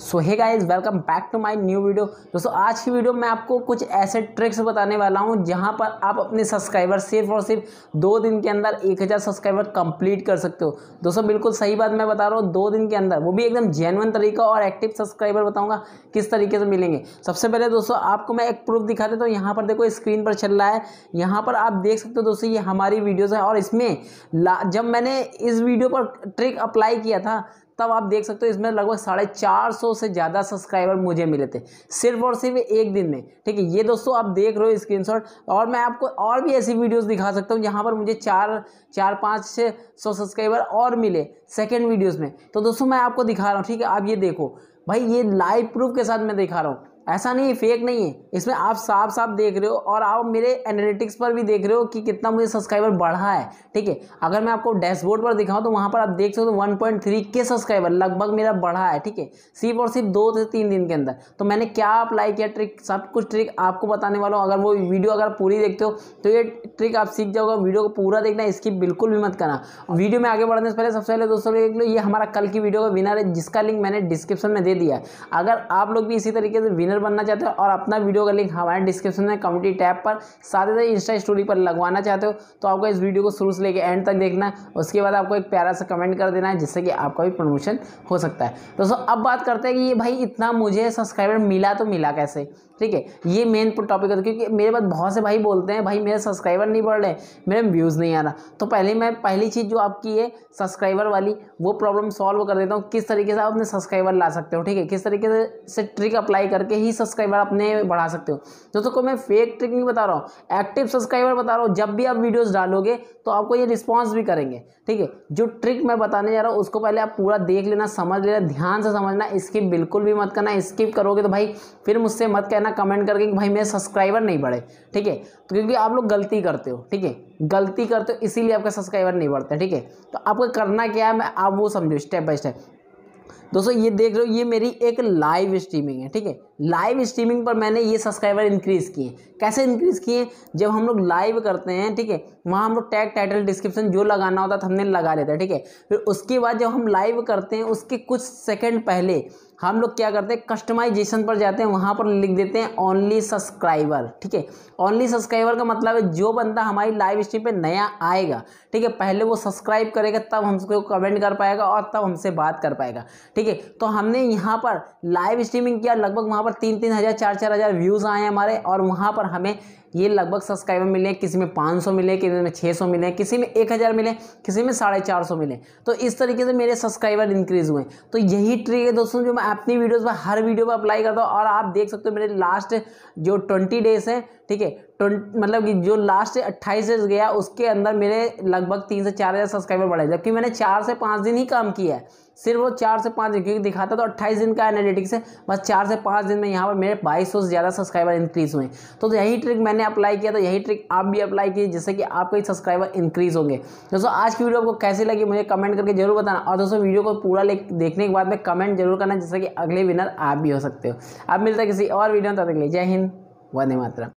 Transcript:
so hey guys welcome back to my new video दोस्तों आज की वीडियो में आपको कुछ ऐसे ट्रिक्स बताने वाला हूं जहां पर आप अपने सब्सक्राइबर सिर्फ और सिर्फ दो दिन के अंदर एक हज़ार सब्सक्राइबर कंप्लीट कर सकते हो दोस्तों बिल्कुल सही बात मैं बता रहा हूं दो दिन के अंदर वो भी एकदम जेनवन तरीका और एक्टिव सब्सक्राइबर बताऊँगा किस तरीके से मिलेंगे सबसे पहले दोस्तों आपको मैं एक प्रूफ दिखा देता हूँ यहाँ पर देखो स्क्रीन पर चल रहा है यहाँ पर आप देख सकते हो दोस्तों ये हमारी वीडियोज़ है और इसमें जब मैंने इस वीडियो पर ट्रिक अप्लाई किया था तब आप देख सकते हो इसमें लगभग साढ़े चार सौ से ज़्यादा सब्सक्राइबर मुझे मिले थे सिर्फ और सिर्फ एक दिन में ठीक है ये दोस्तों आप देख रहे हो स्क्रीनशॉट और मैं आपको और भी ऐसी वीडियोस दिखा सकता हूँ जहाँ पर मुझे चार चार पाँच सौ सब्सक्राइबर और मिले सेकेंड वीडियोज़ में तो दोस्तों मैं आपको दिखा रहा हूँ ठीक है आप ये देखो भाई ये लाइव प्रूफ के साथ मैं दिखा रहा हूँ ऐसा नहीं है फेक नहीं है इसमें आप साफ साफ देख रहे हो और आप मेरे एनालिटिक्स पर भी देख रहे हो कि कितना मुझे सब्सक्राइबर बढ़ा है ठीक है अगर मैं आपको डैशबोर्ड पर दिखाऊँ तो वहाँ पर आप देख सकते हो वन पॉइंट थ्री के सब्सक्राइबर लगभग मेरा बढ़ा है ठीक है सिर्फ और सिर्फ दो से तीन दिन के अंदर तो मैंने क्या अप्लाई किया ट्रिक सब कुछ ट्रिक आपको बताने वाला हूँ अगर वो वीडियो अगर पूरी देखते हो तो ये ट्रिक आप सीख जाओगे वीडियो को पूरा देखना इसकी बिल्कुल भी मत करना वीडियो में आगे बढ़ने से पहले सबसे पहले दोस्तों देख लो ये हमारा कल की वीडियो का विनर है जिसका लिंक मैंने डिस्क्रिप्शन में दे दिया अगर आप लोग भी इसी तरीके से विनर क्रिएटर बनना चाहते हो और अपना वीडियो का लिंक हमारे डिस्क्रिप्शन में कम्युनिटी टैब पर साथ ही साथ इंस्टा स्टोरी पर लगवाना चाहते हो तो आपको इस वीडियो को शुरू से लेकर एंड तक देखना उसके बाद आपको एक प्यारा सा कमेंट कर देना है जिससे कि आपका भी प्रमोशन हो सकता है दोस्तों अब बात करते हैं कि ये भाई इतना मुझे सब्सक्राइबर मिला तो मिला कैसे ठीक है ये मेन टॉपिक है क्योंकि मेरे पास बहुत से भाई बोलते हैं भाई मेरे सब्सक्राइबर नहीं बढ़ रहे मेरे व्यूज़ नहीं आ रहा तो पहले मैं पहली चीज़ जो आपकी है सब्सक्राइबर वाली वो प्रॉब्लम सॉल्व कर देता हूँ किस तरीके से आप अपने सब्सक्राइबर ला सकते हो ठीक है किस तरीके से ट्रिक अप्लाई करके ही भी सब्सक्राइबर अपने बढ़ा सकते हो दोस्तों को मैं फेक ट्रिक नहीं बता रहा हूँ एक्टिव सब्सक्राइबर बता रहा हूँ जब भी आप वीडियोज़ डालोगे तो आपको ये रिस्पॉन्स भी करेंगे ठीक है जो ट्रिक मैं बताने जा रहा हूँ उसको पहले आप पूरा देख लेना समझ लेना ध्यान से समझना स्किप बिल्कुल भी मत करना स्किप करोगे तो भाई फिर मुझसे मत कहना कमेंट करके कि भाई मेरे सब्सक्राइबर नहीं बढ़े ठीक है तो क्योंकि आप लोग गलती करते हो ठीक है गलती करते हो इसीलिए आपका सब्सक्राइबर नहीं बढ़ते ठीक है तो आपको करना क्या है मैं आप वो समझो स्टेप बाय स्टेप दोस्तों ये देख रहे हो ये मेरी एक लाइव स्ट्रीमिंग है ठीक है लाइव स्ट्रीमिंग पर मैंने ये सब्सक्राइबर इंक्रीज़ किए कैसे इंक्रीज़ किए जब हम लोग लाइव करते हैं ठीक है वहाँ हम लोग टैग टाइटल डिस्क्रिप्शन जो लगाना होता है हमने लगा लेते हैं ठीक है फिर उसके बाद जब हम लाइव करते हैं उसके कुछ सेकंड पहले हम लोग क्या करते हैं कस्टमाइजेशन पर जाते हैं वहाँ पर लिख देते हैं ओनली सब्सक्राइबर ठीक है ओनली सब्सक्राइबर का मतलब है जो बंदा हमारी लाइव स्ट्रीम पर नया आएगा ठीक है पहले वो सब्सक्राइब करेगा तब हमसे कमेंट कर पाएगा और तब हमसे बात कर पाएगा ठीक है तो हमने यहाँ पर लाइव स्ट्रीमिंग किया लगभग वहाँ पर पर तीन तीन हज़ार चार चार हज़ार व्यूज़ आए हैं हमारे और वहाँ पर हमें ये लगभग सब्सक्राइबर मिले किसी में 500 मिले किसी में 600 मिले किसी में 1000 मिले किसी में साढ़े चार सौ मिले तो इस तरीके से मेरे सब्सक्राइबर इंक्रीज़ हुए तो यही ट्रिक है दोस्तों जो मैं अपनी वीडियोस पर हर वीडियो पर अप्लाई करता हूँ और आप देख सकते हो मेरे लास्ट जो ट्वेंटी डेज हैं ठीक है मतलब कि जो लास्ट से अट्ठाईस डेज गया उसके अंदर मेरे लगभग तीन से चार हज़ार सब्सक्राइबर बढ़े जबकि मैंने चार से पाँच दिन ही काम किया है सिर्फ वो चार से पाँच दिन क्योंकि दिखाता तो अट्ठाईस दिन का एनालिटिक्स है बस चार से पाँच दिन में यहाँ पर मेरे बाईस सौ से ज़्यादा सब्सक्राइबर इंक्रीज़ हुए तो यही ट्रिक मैंने अप्लाई किया तो यही ट्रिक आप भी अप्लाई कीजिए जिससे कि आपके सब्सक्राइबर इंक्रीज़ होंगे दोस्तों आज की वीडियो आपको कैसी लगी मुझे कमेंट करके जरूर बताना और दोस्तों वीडियो को पूरा देखने के बाद में कमेंट जरूर करना जिससे कि अगले विनर आप भी हो सकते हो आप मिलता किसी और वीडियो में तब तक ले जय हिंद वंदे मातरम